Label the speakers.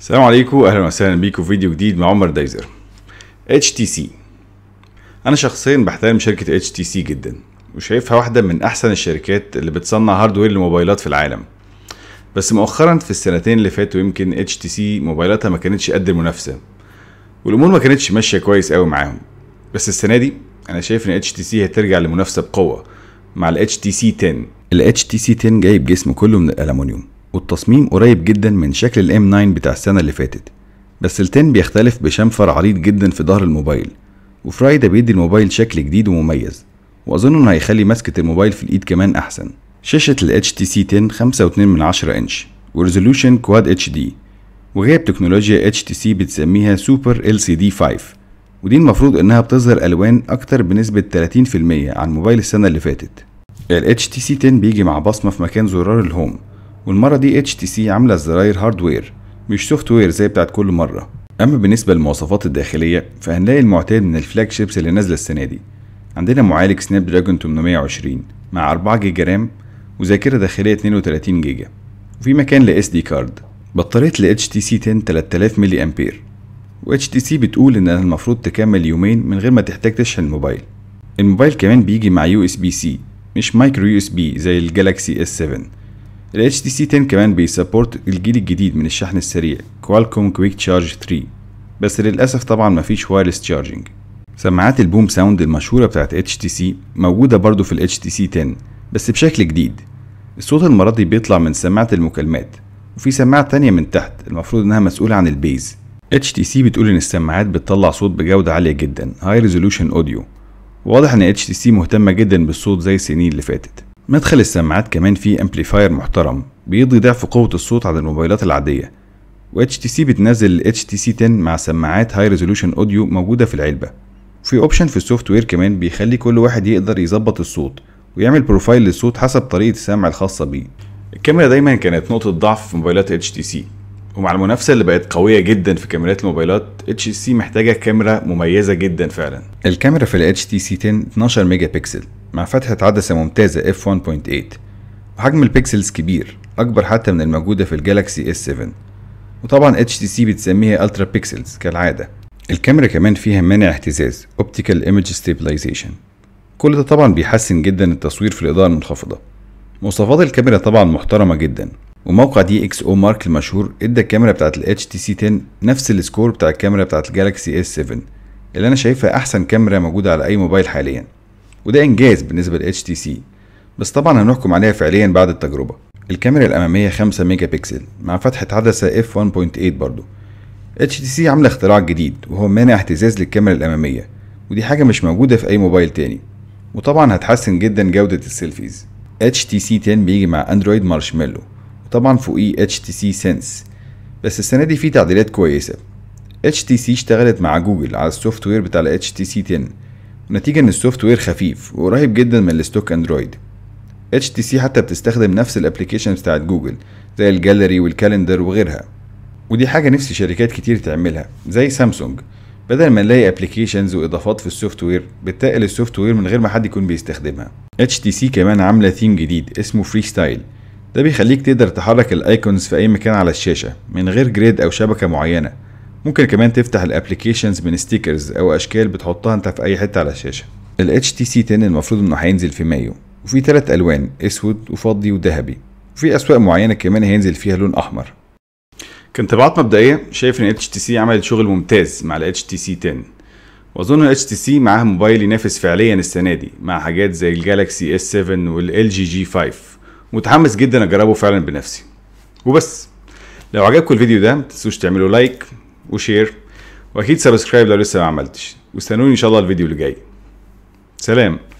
Speaker 1: السلام عليكم اهلا وسهلا بيكم في فيديو جديد مع عمر دايزر اتش تي سي انا شخصيا بحترم شركه اتش تي سي جدا وشايفها واحده من احسن الشركات اللي بتصنع هاردوير للموبايلات في العالم بس مؤخرا في السنتين اللي فاتوا يمكن اتش تي سي موبايلاتها ما كانتش قد المنافسه والامور ما كانتش ماشيه كويس قوي معاهم بس السنه دي انا شايف ان اتش تي سي هترجع للمنافسه بقوه مع الاتش تي سي 10 الاتش تي سي 10 جايب جسم كله من الالومنيوم والتصميم قريب جدا من شكل الام 9 بتاع السنة اللي فاتت بس ال10 بيختلف بشنفر عريض جدا في ظهر الموبايل وفراي ده بيدي الموبايل شكل جديد ومميز واظن انه هيخلي ماسكه الموبايل في الايد كمان احسن شاشة ال سي 10 5.2 من 10 انش وريزولوشن كواد اتش دي وغياب تكنولوجيا اتش تي سي بتسميها سوبر ال سي دي 5 ودي المفروض انها بتظهر الوان اكتر بنسبه 30% عن موبايل السنه اللي فاتت ال سي 10 بيجي مع بصمه في مكان زرار الهوم والمرة دي اتش تي سي عاملة الزراير هاردوير مش سوفت وير زي بتاعت كل مرة أما بالنسبة للمواصفات الداخلية فهنلاقي المعتاد من الفلاج شيبس اللي نازلة السنة دي عندنا معالج سناب دراجون 820 مع 4 جيجا رام وذاكرة داخلية 32 جيجا وفي مكان ل دي كارد بطارية ل اتش تي سي 10 3000 ملي امبير و اتش تي سي بتقول انها المفروض تكمل يومين من غير ما تحتاج تشحن الموبايل الموبايل كمان بيجي مع يو اس بي سي مش مايكرو يو اس بي زي الجالاكسي اس 7 ال HTC 10 كمان بيسبورت الجيل الجديد من الشحن السريع Qualcomm Quick Charge 3 بس للأسف طبعا مفيش وايرلس تشارجنج سماعات البوم ساوند المشهورة بتاعت HTC موجودة برضو في ال HTC 10 بس بشكل جديد الصوت المرضي بيطلع من سماعة المكالمات وفي سماعة تانية من تحت المفروض انها مسؤولة عن البيز HTC بتقول ان السماعات بتطلع صوت بجودة عالية جدا High Resolution Audio واضح ان HTC مهتمة جدا بالصوت زي السنين اللي فاتت مدخل السماعات كمان فيه امبليفاير محترم بيضي ضعف قوة الصوت على الموبايلات العادية و HTC بتنزل ال HTC 10 مع سماعات هاي ريزولوشن اوديو موجودة في العلبة وفي اوبشن في السوفت وير كمان بيخلي كل واحد يقدر يظبط الصوت ويعمل بروفايل للصوت حسب طريقة السمع الخاصة بيه الكاميرا دايما كانت نقطة ضعف في موبايلات HTC ومع المنافسة اللي بقت قوية جدا في كاميرات الموبايلات HTC محتاجة كاميرا مميزة جدا فعلا الكاميرا في ال HTC 10 12 ميجا بكسل مع فتحة عدسة ممتازة f1.8 وحجم البيكسلز كبير أكبر حتى من الموجودة في الجالكسي S7 وطبعا HTC بتسميها الترا Pixels كالعادة الكاميرا كمان فيها مانع اهتزاز Optical Image Stabilization كل ده طبعا بيحسن جدا التصوير في الإضاءة المنخفضة مواصفات الكاميرا طبعا محترمة جدا وموقع دي اكس او مارك المشهور ادى الكاميرا بتاعت ال HTC 10 نفس السكور بتاع الكاميرا بتاعت الجالكسي S7 اللي انا شايفها احسن كاميرا موجودة على اي موبايل حاليا وده إنجاز بالنسبة تي HTC بس طبعا هنحكم عليها فعليا بعد التجربة الكاميرا الأمامية 5 ميجا بكسل مع فتحة عدسة f1.8 برضو HTC عاملة اختراع جديد وهو مانع اهتزاز للكاميرا الأمامية ودي حاجة مش موجودة في أي موبايل تاني وطبعا هتحسن جدا جودة السيلفيز HTC 10 بيجي مع اندرويد مارشميلو وطبعا فوقيه HTC Sense بس السنة دي فيه تعديلات كويسة HTC اشتغلت مع جوجل على السوفت وير بتاع ال HTC 10 نتيجة ان السوفت وير خفيف وقريب جدا من الستوك اندرويد اتش تي سي حتى بتستخدم نفس الابلكيشن بتاعت جوجل زي الجاليري والكالندر وغيرها ودي حاجة نفسي شركات كتير تعملها زي سامسونج بدل ما نلاقي ابلكيشنز واضافات في السوفت وير بتتقل السوفت وير من غير ما حد يكون بيستخدمها اتش تي سي كمان عامله ثيم جديد اسمه فري ستايل ده بيخليك تقدر تحرك الايكونز في اي مكان على الشاشه من غير جريد او شبكه معينه ممكن كمان تفتح الابلكيشنز من ستيكرز او اشكال بتحطها انت في اي حته على الشاشه ال HTC 10 المفروض انه هينزل في مايو وفي ثلاث الوان اسود وفضي وذهبي وفي اسواق معينه كمان هينزل فيها لون احمر كانطباعات مبدئيه شايف ان اتش تي سي عملت شغل ممتاز مع الاتش تي سي 10 واظن اتش تي سي معاها موبايل ينافس فعليا السنه دي مع حاجات زي الجالاكسي اس 7 والال جي جي 5 متحمس جدا اجربه فعلا بنفسي وبس لو عجبكم الفيديو ده متنسوش تعملوا لايك وشير واكيد سبسكرايب لو لسه ما عملتش واستنوني ان شاء الله الفيديو اللي جاي سلام